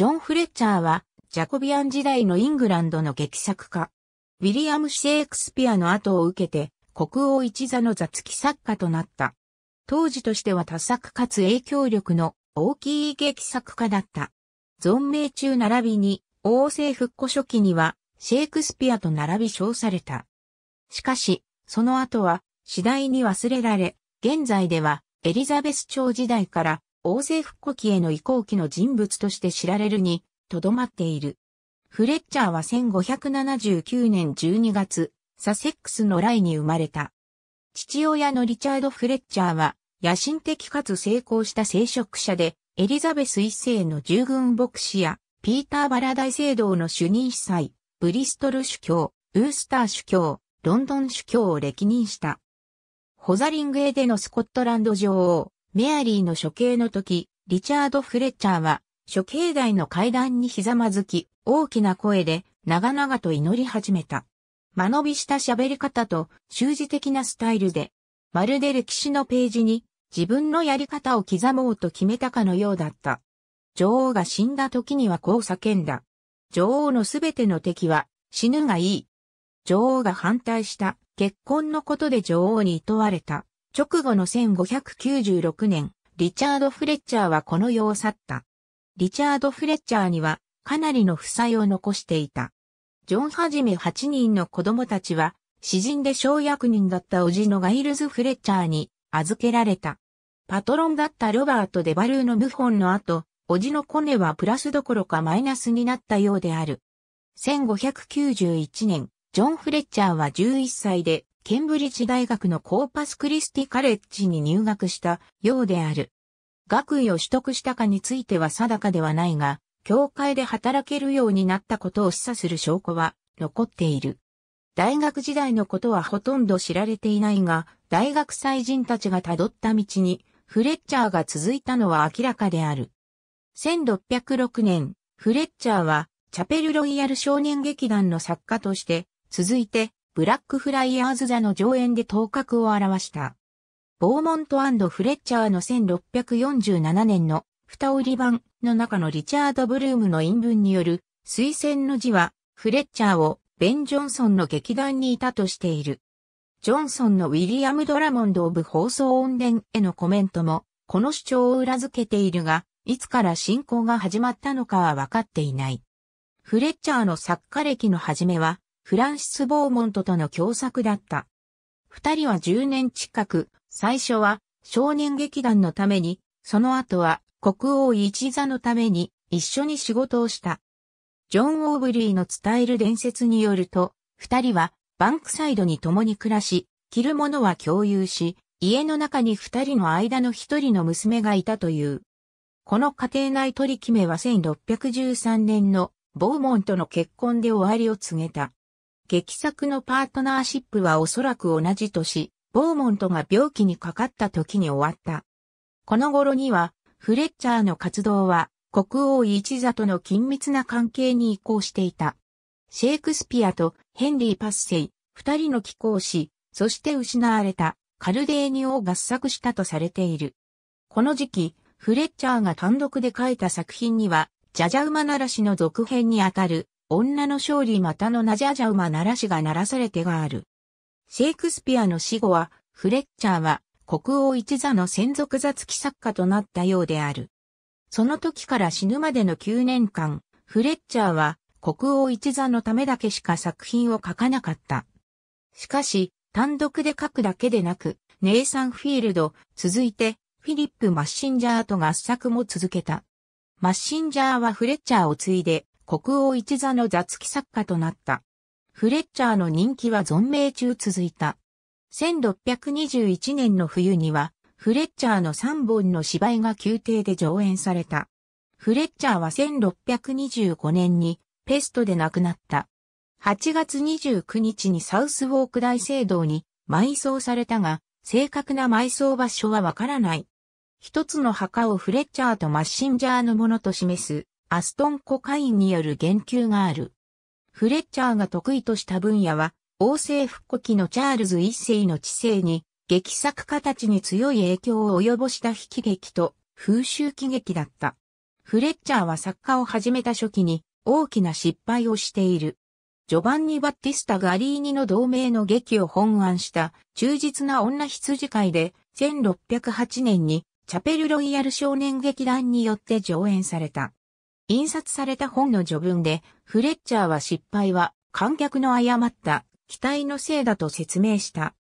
ジョン・フレッチャーは、ジャコビアン時代のイングランドの劇作家。ウィリアム・シェイクスピアの後を受けて、国王一座の座付き作家となった。当時としては多作かつ影響力の大きい劇作家だった。存命中並びに、王政復古初期には、シェイクスピアと並び称された。しかし、その後は、次第に忘れられ、現在では、エリザベス朝時代から、王政復古期への移行期の人物として知られるに、とどまっている。フレッチャーは1579年12月、サセックスのライに生まれた。父親のリチャード・フレッチャーは、野心的かつ成功した聖職者で、エリザベス一世の従軍牧師や、ピーター・バラ大聖堂の主任司祭、ブリストル主教、ウースター主教、ロンドン主教を歴任した。ホザリングエでのスコットランド女王、メアリーの処刑の時、リチャード・フレッチャーは、処刑台の階段にひざまずき、大きな声で、長々と祈り始めた。間延びした喋り方と、習字的なスタイルで、まるで歴史のページに、自分のやり方を刻もうと決めたかのようだった。女王が死んだ時にはこう叫んだ。女王のすべての敵は、死ぬがいい。女王が反対した、結婚のことで女王に厭われた。直後の1596年、リチャード・フレッチャーはこの世を去った。リチャード・フレッチャーにはかなりの負債を残していた。ジョンはじめ8人の子供たちは、詩人で小役人だった叔父のガイルズ・フレッチャーに預けられた。パトロンだったロバート・デバルーの謀反の後、叔父のコネはプラスどころかマイナスになったようである。1591年、ジョン・フレッチャーは11歳でケンブリッジ大学のコーパスクリスティカレッジに入学したようである。学位を取得したかについては定かではないが、教会で働けるようになったことを示唆する証拠は残っている。大学時代のことはほとんど知られていないが、大学祭人たちが辿った道に、フレッチャーが続いたのは明らかである。1606年、フレッチャーは、チャペルロイヤル少年劇団の作家として、続いて、ブラックフライヤーズ座の上演で頭角を表した。ボーモントフレッチャーの1647年の蓋折り版の中のリチャード・ブルームの陰文による推薦の字はフレッチャーをベン・ジョンソンの劇団にいたとしている。ジョンソンのウィリアム・ドラモンド・オブ放送音伝へのコメントもこの主張を裏付けているが、いつから進行が始まったのかは分かっていない。フレッチャーの作家歴の始めはフランシス・ボーモントとの共作だった。二人は10年近く、最初は少年劇団のために、その後は国王一座のために一緒に仕事をした。ジョン・オーブリーの伝える伝説によると、二人はバンクサイドに共に暮らし、着るものは共有し、家の中に二人の間の一人の娘がいたという。この家庭内取り決めは1613年のボーモントの結婚で終わりを告げた。劇作のパートナーシップはおそらく同じ年、ボーモントが病気にかかった時に終わった。この頃には、フレッチャーの活動は、国王一座との緊密な関係に移行していた。シェイクスピアとヘンリー・パッセイ、二人の貴公子、そして失われたカルデーニを合作したとされている。この時期、フレッチャーが単独で書いた作品には、ジャジャウマならしの続編にあたる女の勝利またのナジャジャ馬ならしがならされてがある。シェイクスピアの死後は、フレッチャーは国王一座の専属座付き作家となったようである。その時から死ぬまでの9年間、フレッチャーは国王一座のためだけしか作品を書かなかった。しかし、単独で書くだけでなく、ネイサン・フィールド、続いて、フィリップ・マッシンジャーと合作も続けた。マッシンジャーはフレッチャーを継いで、国王一座の雑記作家となった。フレッチャーの人気は存命中続いた。1621年の冬には、フレッチャーの3本の芝居が宮廷で上演された。フレッチャーは1625年にペストで亡くなった。8月29日にサウスウォーク大聖堂に埋葬されたが、正確な埋葬場所はわからない。一つの墓をフレッチャーとマッシンジャーのものと示すアストン・コカインによる言及がある。フレッチャーが得意とした分野は、王政復古期のチャールズ一世の知性に、劇作家たちに強い影響を及ぼした悲劇と風習喜劇だった。フレッチャーは作家を始めた初期に大きな失敗をしている。ジョバンニ・バッティスタ・ガリーニの同盟の劇を本案した忠実な女羊会で1608年にチャペルロイヤル少年劇団によって上演された。印刷された本の序文で、フレッチャーは失敗は観客の誤った期待のせいだと説明した。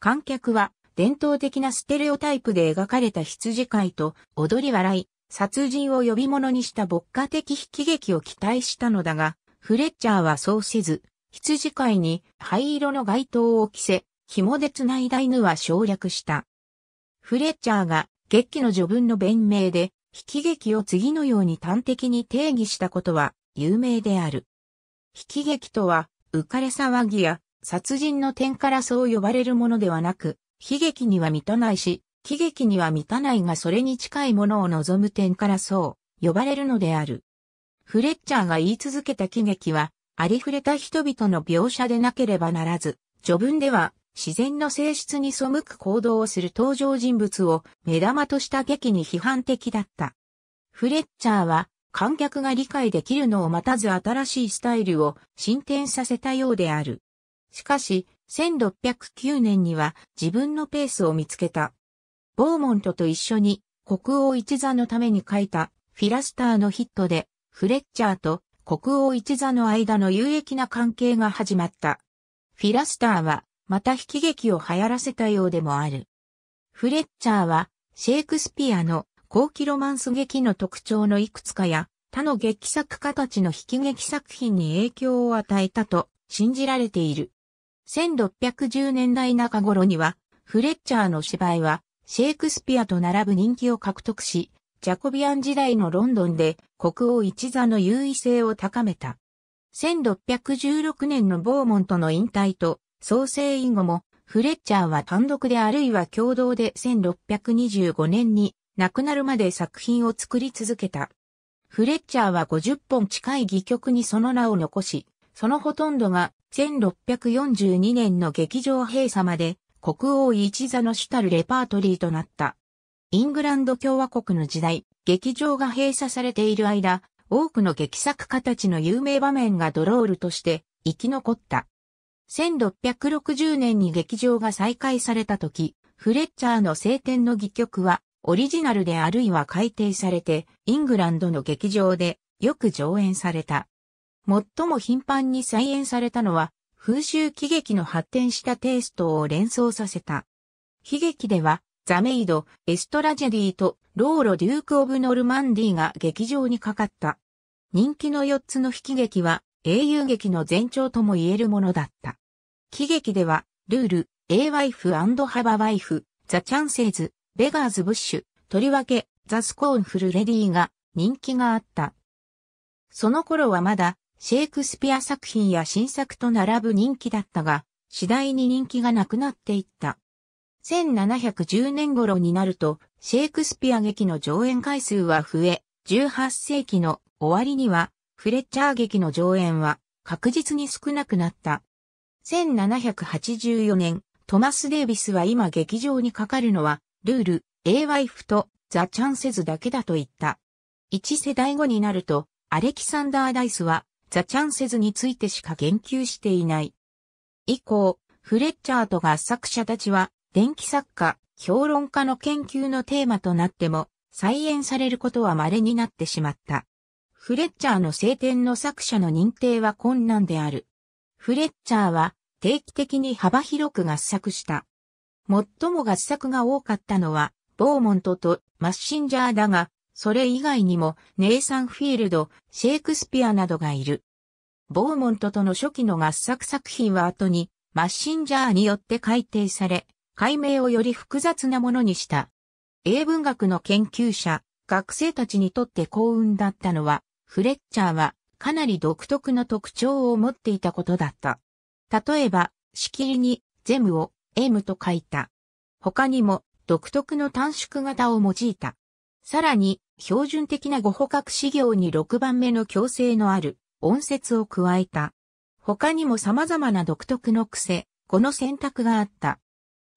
観客は伝統的なステレオタイプで描かれた羊飼いと踊り笑い、殺人を呼び物にした牧歌的悲劇を期待したのだが、フレッチャーはそうせず、羊飼いに灰色の街灯を着せ、紐で繋いだ犬は省略した。フレッチャーが劇の序文の弁明で、悲喜劇を次のように端的に定義したことは有名である。悲喜劇とは、浮かれ騒ぎや殺人の点からそう呼ばれるものではなく、悲劇には満たないし、喜劇には満たないがそれに近いものを望む点からそう呼ばれるのである。フレッチャーが言い続けた喜劇は、ありふれた人々の描写でなければならず、序文では自然の性質に背く行動をする登場人物を目玉とした劇に批判的だった。フレッチャーは観客が理解できるのを待たず新しいスタイルを進展させたようである。しかし、1609年には自分のペースを見つけた。ボーモントと一緒に国王一座のために書いたフィラスターのヒットでフレッチャーと国王一座の間の有益な関係が始まった。フィラスターはまた悲劇を流行らせたようでもある。フレッチャーは、シェイクスピアの後期ロマンス劇の特徴のいくつかや、他の劇作家たちの悲劇作品に影響を与えたと信じられている。1610年代中頃には、フレッチャーの芝居は、シェイクスピアと並ぶ人気を獲得し、ジャコビアン時代のロンドンで国王一座の優位性を高めた。1616年のボーモントの引退と創生以後も、フレッチャーは単独であるいは共同で1625年に亡くなるまで作品を作り続けた。フレッチャーは50本近い戯曲にその名を残し、そのほとんどが1642年の劇場閉鎖まで国王一座の主たるレパートリーとなった。イングランド共和国の時代、劇場が閉鎖されている間、多くの劇作家たちの有名場面がドロールとして生き残った。1660年に劇場が再開された時、フレッチャーの聖典の戯曲は、オリジナルであるいは改訂されて、イングランドの劇場でよく上演された。最も頻繁に再演されたのは、風習喜劇の発展したテイストを連想させた。悲劇では、ザメイド、エストラジェディとローロ・デューク・オブ・ノルマンディが劇場にかかった。人気の4つの悲劇は、英雄劇の前兆とも言えるものだった。喜劇では、ルール、A ワイフハバワイフ、ザ・チャンセイズ、ベガーズ・ブッシュ、とりわけ、ザ・スコーンフル・レディが人気があった。その頃はまだ、シェイクスピア作品や新作と並ぶ人気だったが、次第に人気がなくなっていった。1710年頃になると、シェイクスピア劇の上演回数は増え、18世紀の終わりにはフレッチャー劇の上演は確実に少なくなった。1784年、トマス・デイビスは今劇場にかかるのは、ルール、A ワイフとザ・チャンセズだけだと言った。一世代後になると、アレキサンダー・ダイスは、ザ・チャンセズについてしか言及していない。以降、フレッチャーと合作者たちは、電気作家、評論家の研究のテーマとなっても、再演されることは稀になってしまった。フレッチャーの聖典の作者の認定は困難である。フレッチャーは定期的に幅広く合作した。最も合作が多かったのは、ボーモントとマッシンジャーだが、それ以外にもネイサン・フィールド、シェイクスピアなどがいる。ボーモントとの初期の合作作品は後にマッシンジャーによって改定され、解明をより複雑なものにした。英文学の研究者、学生たちにとって幸運だったのは、フレッチャーはかなり独特の特徴を持っていたことだった。例えば、しきりにゼムを M と書いた。他にも独特の短縮型を用いた。さらに、標準的なご捕獲資料に6番目の強制のある音節を加えた。他にも様々な独特の癖、この選択があった。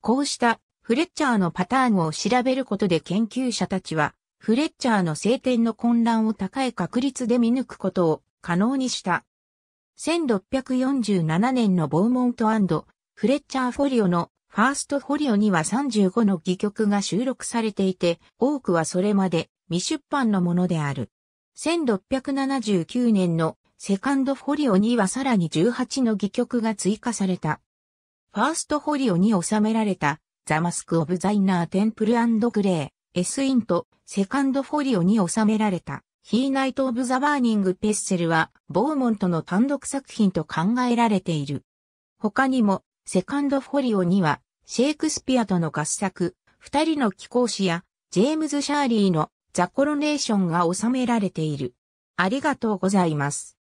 こうしたフレッチャーのパターンを調べることで研究者たちはフレッチャーの聖典の混乱を高い確率で見抜くことを可能にした。1647年のボーモントフレッチャーフォリオのファーストフォリオには35の戯曲が収録されていて、多くはそれまで未出版のものである。1679年のセカンドフォリオにはさらに18の戯曲が追加された。ファーストフォリオに収められたザマスク・オブ・ザイナー・テンプル・グレー、S インとセカンドフォリオに収められた、ヒーナイト・オブ・ザ・バーニング・ペッセルは、ボーモントの単独作品と考えられている。他にも、セカンドフォリオには、シェイクスピアとの合作、二人の貴公子や、ジェームズ・シャーリーのザ・コロネーションが収められている。ありがとうございます。